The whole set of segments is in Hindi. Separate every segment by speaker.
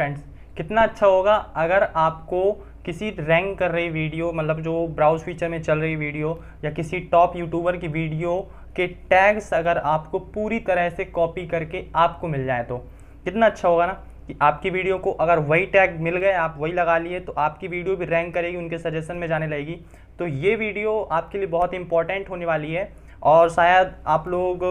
Speaker 1: फ्रेंड्स कितना अच्छा होगा अगर आपको किसी रैंक कर रही वीडियो मतलब जो ब्राउज फीचर में चल रही वीडियो या किसी टॉप यूट्यूबर की वीडियो के टैग्स अगर आपको पूरी तरह से कॉपी करके आपको मिल जाए तो कितना अच्छा होगा ना कि आपकी वीडियो को अगर वही टैग मिल गए आप वही लगा लिए तो आपकी वीडियो भी रैंक करेगी उनके सजेशन में जाने लगेगी तो ये वीडियो आपके लिए बहुत इंपॉर्टेंट होने वाली है और शायद आप लोग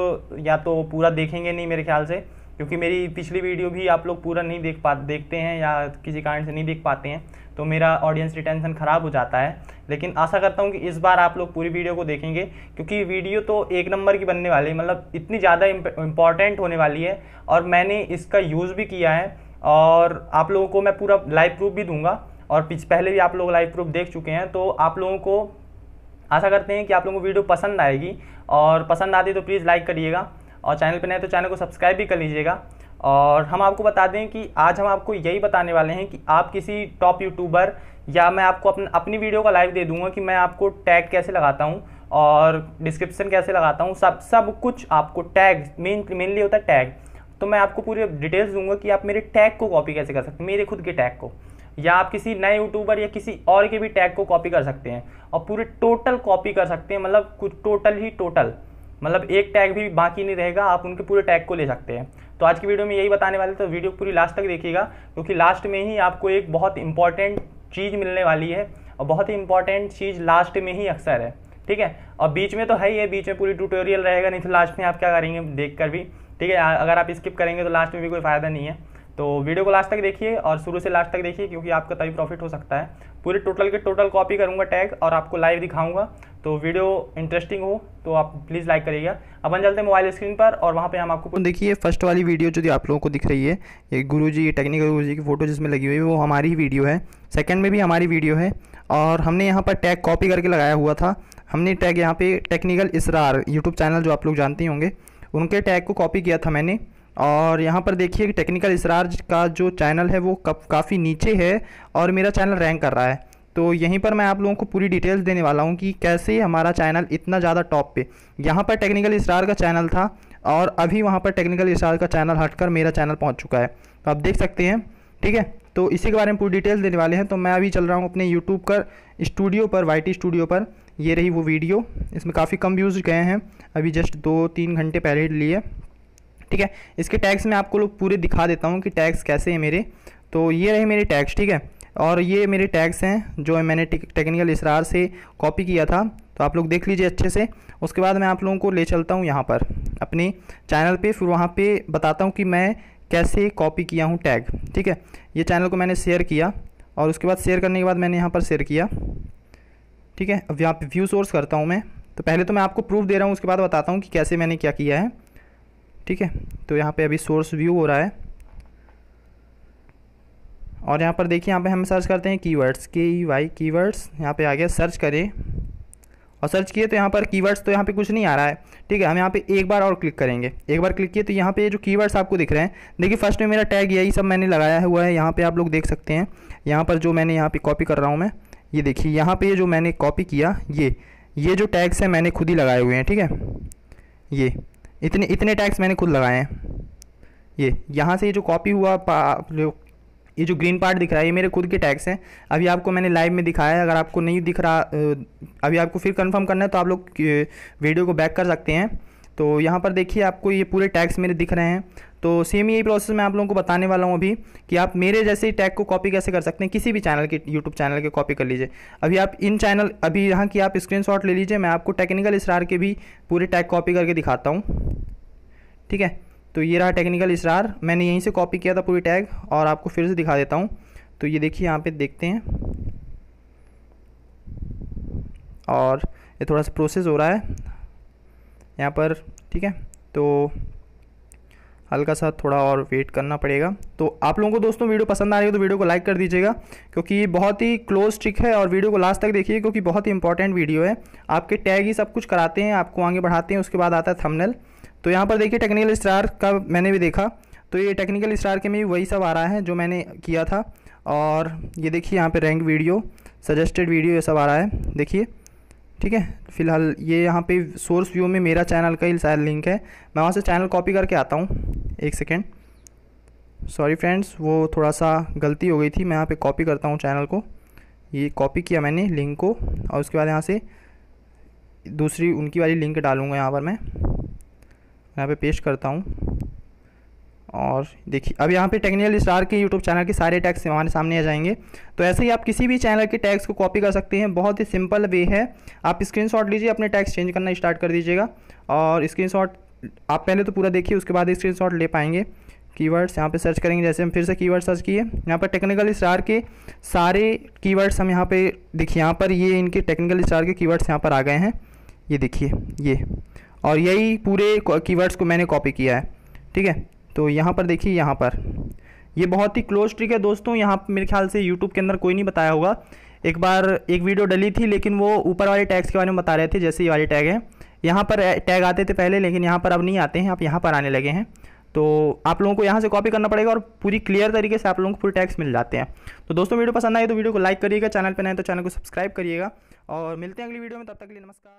Speaker 1: या तो पूरा देखेंगे नहीं मेरे ख्याल से क्योंकि मेरी पिछली वीडियो भी आप लोग पूरा नहीं देख पा देखते हैं या किसी कारण से नहीं देख पाते हैं तो मेरा ऑडियंस रिटेंशन ख़राब हो जाता है लेकिन आशा करता हूँ कि इस बार आप लोग पूरी वीडियो को देखेंगे क्योंकि वीडियो तो एक नंबर की बनने वाली है मतलब इतनी ज़्यादा इम्पॉर्टेंट होने वाली है और मैंने इसका यूज़ भी किया है और आप लोगों को मैं पूरा लाइव प्रूफ भी दूंगा और पहले भी आप लोग लाइव प्रूफ देख चुके हैं तो आप लोगों को आशा करते हैं कि आप लोगों को वीडियो पसंद आएगी और पसंद आती तो प्लीज़ लाइक करिएगा और चैनल पर नए तो चैनल को सब्सक्राइब भी कर लीजिएगा और हम आपको बता दें कि आज हम आपको यही बताने वाले हैं कि आप किसी टॉप यूट्यूबर या मैं आपको अपन अपनी वीडियो का लाइव दे दूंगा कि मैं आपको टैग कैसे लगाता हूँ और डिस्क्रिप्शन कैसे लगाता हूँ सब सब कुछ आपको टैग मेन मेनली होता है टैग तो मैं आपको पूरी डिटेल्स दूंगा कि आप मेरे टैग को कॉपी कैसे कर सकते हैं मेरे खुद के टैग को या आप किसी नए यूट्यूबर या किसी और के भी टैग को कॉपी कर सकते हैं और पूरे टोटल कॉपी कर सकते हैं मतलब कुछ टोटल ही टोटल मतलब एक टैग भी बाकी नहीं रहेगा आप उनके पूरे टैग को ले सकते हैं तो आज की वीडियो में यही बताने वाले तो वीडियो पूरी लास्ट तक देखिएगा क्योंकि लास्ट में ही आपको एक बहुत इंपॉर्टेंट चीज़ मिलने वाली है और बहुत ही इंपॉर्टेंट चीज़ लास्ट में ही अक्सर है ठीक है और बीच में तो है ही है बीच में पूरी ट्यूटोरियल रहेगा नहीं तो लास्ट में आप क्या करेंगे देख कर भी ठीक है अगर आप स्किप करेंगे तो लास्ट में भी कोई फ़ायदा नहीं है तो वीडियो को लास्ट तक देखिए और शुरू से लास्ट तक देखिए क्योंकि आपका तभी प्रॉफिट हो सकता है पूरे टोटल के टोटल कॉपी करूँगा टैग और आपको लाइव दिखाऊंगा तो वीडियो इंटरेस्टिंग हो तो आप प्लीज़ लाइक करिएगा अब हम चलते हैं मोबाइल स्क्रीन पर और वहाँ पे हम आपको देखिए
Speaker 2: फर्स्ट वाली वीडियो जो आप लोगों को दिख रही है ये गुरु जी टेक्निकल गुरु जी की फ़ोटो जिसमें लगी हुई है वो हमारी ही वीडियो है सेकेंड में भी हमारी वीडियो है और हमने यहाँ पर टैग कॉपी करके लगाया हुआ था हमने टैग यहाँ पर टेक्निकल इसरार यूट्यूब चैनल जो आप लोग जानते होंगे उनके टैग को कॉपी किया था मैंने और यहाँ पर देखिए कि टेक्निकल इसराज का जो चैनल है वो काफ़ी नीचे है और मेरा चैनल रैंक कर रहा है तो यहीं पर मैं आप लोगों को पूरी डिटेल्स देने वाला हूँ कि कैसे हमारा चैनल इतना ज़्यादा टॉप पे यहाँ पर टेक्निकल इसरार का चैनल था और अभी वहाँ पर टेक्निकल इसरार का चैनल हटकर मेरा चैनल पहुँच चुका है तो आप देख सकते हैं ठीक है तो इसी के बारे में पूरी डिटेल्स देने वाले हैं तो मैं अभी चल रहा हूँ अपने यूट्यूब पर स्टूडियो पर वाई स्टूडियो पर ये रही वो वीडियो इसमें काफ़ी कम व्यूज़ गए हैं अभी जस्ट दो तीन घंटे पहले लिए ठीक है इसके टैग्स में आपको लोग पूरे दिखा देता हूँ कि टैग्स कैसे हैं मेरे तो ये रहे मेरे टैग्स ठीक है और ये मेरे टैग्स हैं जो मैंने टेक्निकल इसरार से कॉपी किया था तो आप लोग देख लीजिए अच्छे से उसके बाद मैं आप लोगों को ले चलता हूँ यहाँ पर अपने चैनल पे फिर वहाँ पे बताता हूँ कि मैं कैसे कॉपी किया हूँ टैग ठीक है ये चैनल को मैंने शेयर किया और उसके बाद शेयर करने के बाद मैंने यहाँ पर शेयर किया ठीक है अब यहाँ पर व्यू सोर्स करता हूँ मैं तो पहले तो मैं आपको प्रूफ दे रहा हूँ उसके बाद बताता हूँ कि कैसे मैंने क्या किया है ठीक है तो यहाँ पे अभी सोर्स व्यू हो रहा है और यहाँ पर देखिए यहाँ पे हम सर्च करते हैं कीवर्ड्स के ई वाई कीवर्ड्स यहाँ पे आ गया सर्च करें और सर्च किए तो यहाँ पर कीवर्ड्स तो यहाँ पे कुछ नहीं आ रहा है ठीक है हम यहाँ पे एक बार और क्लिक करेंगे एक बार क्लिक किए तो यहाँ पे जो कीवर्ड्स आपको दिख रहे हैं देखिए फर्स्ट में मेरा टैग यही सब मैंने लगाया हुआ है यहाँ पे आप लोग देख सकते हैं यहाँ पर जो मैंने यहाँ पे कॉपी कर रहा हूँ मैं ये देखिए यहाँ ये जो मैंने कॉपी किया ये ये जो टैग्स हैं मैंने खुद ही लगाए हुए हैं ठीक है ये इतने इतने टैक्स मैंने खुद लगाए हैं ये यहाँ से ये जो कॉपी हुआ जो ये जो ग्रीन पार्ट दिख रहा है ये मेरे खुद के टैक्स हैं अभी आपको मैंने लाइव में दिखाया है अगर आपको नहीं दिख रहा अभी आपको फिर कंफर्म करना है तो आप लोग वीडियो को बैक कर सकते हैं तो यहाँ पर देखिए आपको ये पूरे टैक्स मेरे दिख रहे हैं तो सेम यही प्रोसेस मैं आप लोगों को बताने वाला हूँ अभी कि आप मेरे जैसे ही टैग को कॉपी कैसे कर सकते हैं किसी भी चैनल के यूट्यूब चैनल के कॉपी कर लीजिए अभी आप इन चैनल अभी यहाँ की आप स्क्रीन ले लीजिए मैं आपको टेक्निकल इसरार के भी पूरे टैग कॉपी करके दिखाता हूँ ठीक है तो ये रहा टेक्निकल इसरार मैंने यहीं से कॉपी किया था पूरी टैग और आपको फिर से दिखा देता हूँ तो ये देखिए यहाँ पे देखते हैं और ये थोड़ा सा प्रोसेस हो रहा है यहाँ पर ठीक है तो हल्का सा थोड़ा और वेट करना पड़ेगा तो आप लोगों को दोस्तों वीडियो पसंद आ रही हो तो वीडियो को लाइक कर दीजिएगा क्योंकि ये बहुत ही क्लोज ट्रिक है और वीडियो को लास्ट तक देखिए क्योंकि बहुत ही इंपॉर्टेंट वीडियो है आपके टैग ही सब कुछ कराते हैं आपको आगे बढ़ाते हैं उसके बाद आता है थमनल तो यहाँ पर देखिए टेक्निकल स्टार का मैंने भी देखा तो ये टेक्निकल स्टार के में भी वही सब आ रहा है जो मैंने किया था और ये देखिए यहाँ पर रैंक वीडियो सजेस्टेड वीडियो ये सब आ रहा है देखिए ठीक है फिलहाल ये यहाँ पे सोर्स व्यू में मेरा चैनल का ही शायद लिंक है मैं वहाँ से चैनल कॉपी करके आता हूँ एक सेकेंड सॉरी फ्रेंड्स वो थोड़ा सा गलती हो गई थी मैं यहाँ पे कॉपी करता हूँ चैनल को ये कॉपी किया मैंने लिंक को और उसके बाद यहाँ से दूसरी उनकी वाली लिंक डालूँगा यहाँ पर मैं यहाँ पे पेश करता हूँ और देखिए अब यहाँ पे टेक्निकल स्टार के यूट्यूब चैनल के सारे टैक्स हमारे सामने आ जाएंगे तो ऐसे ही आप किसी भी चैनल के टैक्स को कॉपी कर सकते हैं बहुत ही सिंपल वे है आप स्क्रीनशॉट लीजिए अपने टैक्स चेंज करना स्टार्ट कर दीजिएगा और स्क्रीनशॉट आप पहले तो पूरा देखिए उसके बाद स्क्रीनशॉट ले पाएंगे कीवर्ड्स यहाँ पे सर्च करेंगे जैसे हम फिर से कीवर्ड सर्च किए यहाँ पर टेक्निकल स्टार के सारे कीवर्ड्स हम यहाँ पे देखिए यहाँ पर ये इनके टेक्निकल स्टार के कीवर्ड्स यहाँ पर आ गए हैं ये देखिए ये और यही पूरे कीवर्ड्स को मैंने कॉपी किया है ठीक है तो यहाँ पर देखिए यहाँ पर ये बहुत ही क्लोज ट्रिक है दोस्तों यहाँ मेरे ख्याल से यूट्यूब के अंदर कोई नहीं बताया होगा एक बार एक वीडियो डली थी लेकिन वो ऊपर वाले टैग्स के बारे में बता रहे थे जैसे ये वाले टैग हैं यहाँ पर टैग आते थे पहले लेकिन यहाँ पर अब नहीं आते हैं आप यहाँ पर आने लगे हैं तो आप लोगों को यहाँ से कॉपी करना पड़ेगा और पूरी क्लियर तरीके से आप लोगों को फुल टैक्स मिल जाते हैं तो दोस्तों वीडियो पसंद आए तो वीडियो को लाइक करिएगा चैनल पर नए तो चैनल को सब्सक्राइब करिएगा और मिलते हैं अगली वीडियो में तब तक के लिए नमस्कार